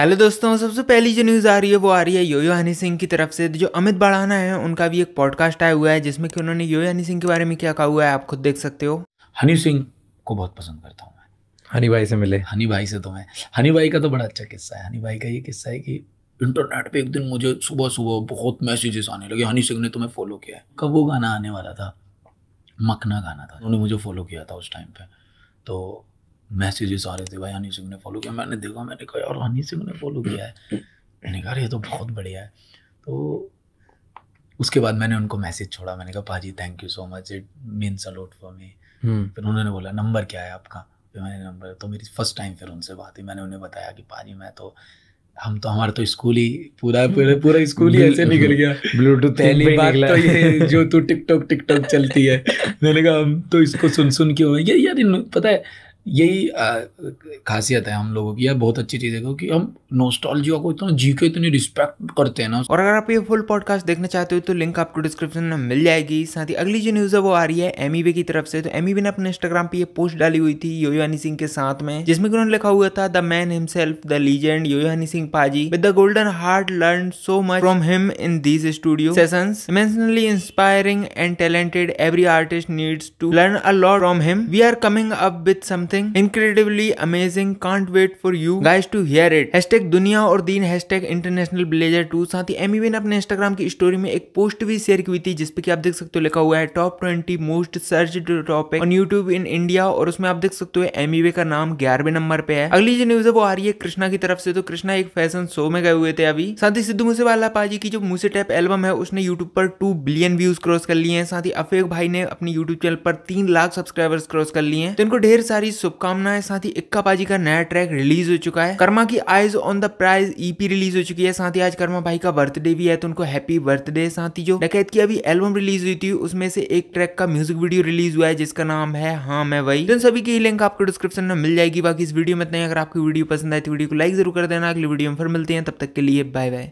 hello दोस्तों सबसे पहली जो न्यूज़ आ रही है वो आ रही है योयो हनी सिंह की तरफ से जो अमित बड़ाना है उनका भी एक पॉडकास्ट आया हुआ है जिसमें कि उन्होंने योयो हनी सिंह के बारे में क्या कहा हुआ है आप खुद देख सकते हो हनी सिंह को बहुत पसंद करता हूँ मैं हनी भाई से मिले हनी भाई से तो मैं हनी भाई का तो बड़ा अच्छा किस्सा है हनी भाई का ये किस्सा है कि इंटरनेट पे एक दिन मुझे सुबह सुबह बहुत मैसेजेस आने लगे हनी सिंह ने तुम्हें तो फॉलो किया है कब वो गाना आने वाला था मखना गाना था उन्होंने मुझे फॉलो किया था उस टाइम पर तो मैसेजेस आ रहे थे भाई हनी सिंह ने फॉलो किया मैंने देखा मैंने कहा यार हनी सिंह ने फॉलो किया है मैंने कहा ये तो बहुत बढ़िया है तो उसके बाद मैंने उनको मैसेज छोड़ा मैंने कहा भाजी thank you so much it means a for me फिर उन्होंने बोला नंबर क्या है आपका फिर मैंने नंबर तो मेरी फर्स्ट टाइम फिर उनसे बात हुई मैंने उन्हें बताया कि पाजी मैं तो हम तो हमारा तो स्कूल ही पूरा पूरा पूरा स्कूल ही ऐसे निकल गया ब्लूटूथ पहली बार तो ये जो तू टिकटॉक टिकटॉक चलती है मैंने कहा हम तो इसको सुन सुन के ये यार पता है यही खासियत है हम लोगों की यार बहुत अच्छी चीज़ है क्योंकि हम नोस्टॉलजिया को इतना जी के इतनी रिस्पेक्ट करते हैं ना और अगर आप ये फुल पॉडकास्ट देखना चाहते हो तो लिंक आपको डिस्क्रिप्शन में मिल जाएगी साथ ही अगली जो न्यूज़ है वो आ रही है एम e की तरफ से तो एम e ने अपने इंस्टाग्राम पर ये पोस्ट डाली हुई थी योयानी सिंह के साथ में जिसमें उन्होंने लिखा हुआ था the man himself the legend Yo Yo Honey Singh paaji with the golden heart learn so much from him in this studio session emotionally inspiring and talented every artist needs to learn a lot from him we are coming up with some something amazing can't wait for you guys to hear it it hashtag दुनिया और दीन hashtag international blazer two साथ ही एमी विन अपने Instagram की story में एक पोस्ट भी शेयर की हुई थी जिसपे कि आप देख सकते हो लिखा हुआ है top twenty most search topic on YouTube in India और उसमें आप देख सकते हो एम वे का नाम ग्यारहवें नंबर पे है अगली जो न्यूज है वो आ रही है कृष्णा की तरफ से तो कृष्णा एक फैशन शो में गए हुए थे अभी साथ ही सिद्धू मूसेवाला पाजी की जो मूसे टैप एल्बम है उसने यूट्यूब पर टू बिलियन व्यूज क्रॉस कर लिए हैं साथ ही अफेक भाई ने अपने यूट्यूब चैनल पर तीन लाख सब्सक्राइबर्स क्रॉस कर लिए हैं तो इनको ढेर सारी शुभकामनाएं साथ ही इक्का पाजी का नया ट्रैक रिलीज हो चुका है कर्मा की eyes on the prize EP release हो चुकी है साथ ही आज कर्मा भाई का बर्थडे भी है तो उनको हैप्पी बर्थडे साथ ही जो डकैत की अभी एल्बम रिलीज हुई थी उसमें से एक ट्रैक का म्यूजिक वीडियो रिलीज हुआ है जिसका नाम है हाँ मैं वही तो सभी की लिंक आपको डिस्क्रिप्शन में मिल जाएगी बाकी इस वीडियो में इतना अगर आपकी वीडियो पसंद आए तो वीडियो को लाइक जरूर कर देना अगली वीडियो में फिर मिलते हैं तब तक के लिए बाय बाय